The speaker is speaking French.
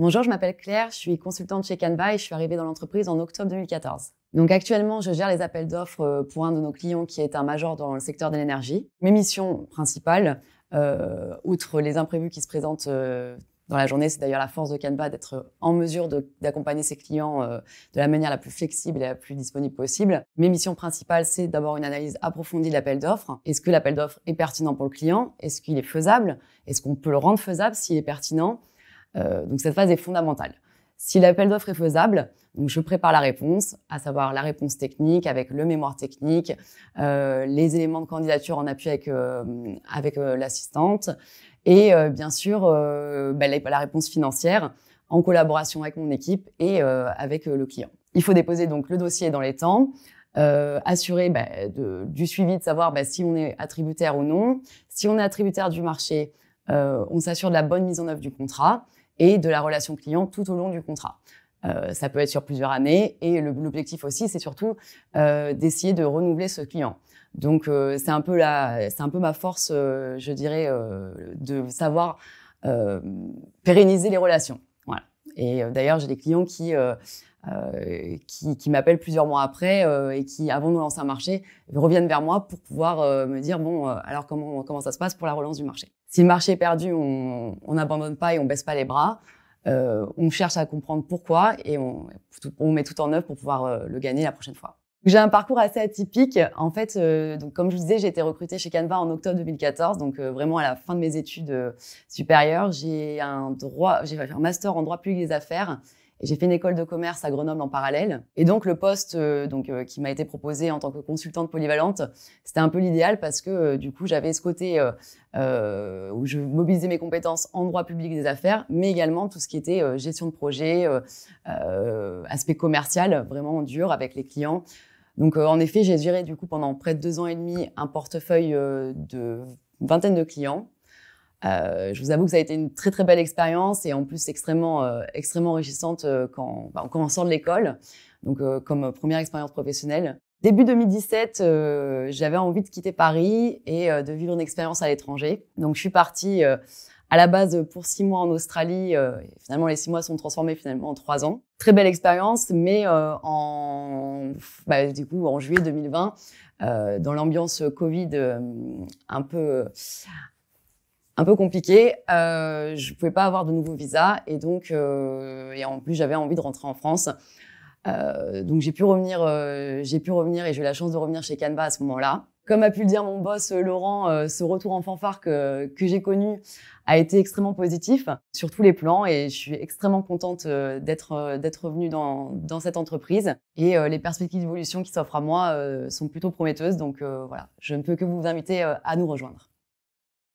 Bonjour, je m'appelle Claire, je suis consultante chez Canva et je suis arrivée dans l'entreprise en octobre 2014. Donc actuellement, je gère les appels d'offres euh, pour un de nos clients qui est un major dans le secteur de l'énergie. Mes missions principales, euh, outre les imprévus qui se présentent euh, dans la journée, c'est d'ailleurs la force de Canva d'être en mesure d'accompagner ses clients de la manière la plus flexible et la plus disponible possible. Mes missions principales, c'est d'abord une analyse approfondie de l'appel d'offres. Est-ce que l'appel d'offres est pertinent pour le client Est-ce qu'il est faisable Est-ce qu'on peut le rendre faisable s'il est pertinent euh, donc cette phase est fondamentale. Si l'appel d'offres est faisable, donc je prépare la réponse, à savoir la réponse technique avec le mémoire technique, euh, les éléments de candidature en appui avec, euh, avec euh, l'assistante et bien sûr bah, la, réponse financière en collaboration avec mon équipe et avec le client. Il faut déposer donc le dossier dans les temps. assurer bah, du suivi de savoir bah, si on est attributaire ou non. Si on est attributaire du marché, on s'assure de la bonne mise en œuvre du contrat et de la relation client tout au long du contrat. Euh, ça peut être sur plusieurs années et l'objectif aussi, c'est surtout euh, d'essayer de renouveler ce client. Donc euh, c'est un peu la, c'est un peu ma force, je dirais, de savoir pérenniser les relations. Et euh, d'ailleurs, j'ai des clients euh, euh, qui, qui, m'appellent plusieurs mois après et qui, avant de lancer un marché, reviennent vers moi pour pouvoir me dire bon, alors comment, comment ça se passe pour la relance du marché Si le marché est perdu, on n'abandonne pas et on baisse pas les bras. on cherche à comprendre pourquoi et on, on met tout en œuvre pour pouvoir le gagner la prochaine fois. J'ai un parcours assez atypique. En fait, euh, donc, comme je vous disais, j'ai été recrutée chez Canva en octobre 2014, donc euh, vraiment à la fin de mes études euh, supérieures. J'ai un droit, j'ai fait un master en droit public des affaires. et J'ai fait une école de commerce à Grenoble en parallèle. Et donc, le poste donc, qui m'a été proposé en tant que consultante polyvalente, c'était un peu l'idéal parce que du coup, j'avais ce côté où je mobilisais mes compétences en droit public des affaires, mais également tout ce qui était gestion de projet, aspect commercial vraiment dur avec les clients. Donc, euh, en effet, j'ai géré du coup pendant près de deux ans et demi un portefeuille euh, de vingtaine de clients. Euh, je vous avoue que ça a été une très très belle expérience et en plus extrêmement extrêmement enrichissante quand, commençant bah, de l'école. Donc, comme première expérience professionnelle. Début 2017, j'avais envie de quitter Paris et de vivre une expérience à l'étranger. Donc, je suis partie à la base pour six mois en Australie. Euh, finalement, les six mois sont transformés finalement en trois ans. Très belle expérience, mais euh, en bah, du coup en juillet 2020, euh, dans l'ambiance Covid un peu un peu compliquée, euh, je pouvais pas avoir de nouveau visa et donc et en plus j'avais envie de rentrer en France. donc j'ai pu revenir, j'ai pu revenir et j'ai eu la chance de revenir chez Canva à ce moment-là comme a pu le dire mon boss euh, Laurent, euh, ce retour en fanfare que, j'ai connu a été extrêmement positif sur tous les plans et je suis extrêmement contente euh, d'être d'être revenue dans, dans cette entreprise et les perspectives d'évolution qui s'offrent à moi sont plutôt prometteuses donc voilà, je ne peux que vous inviter à nous rejoindre.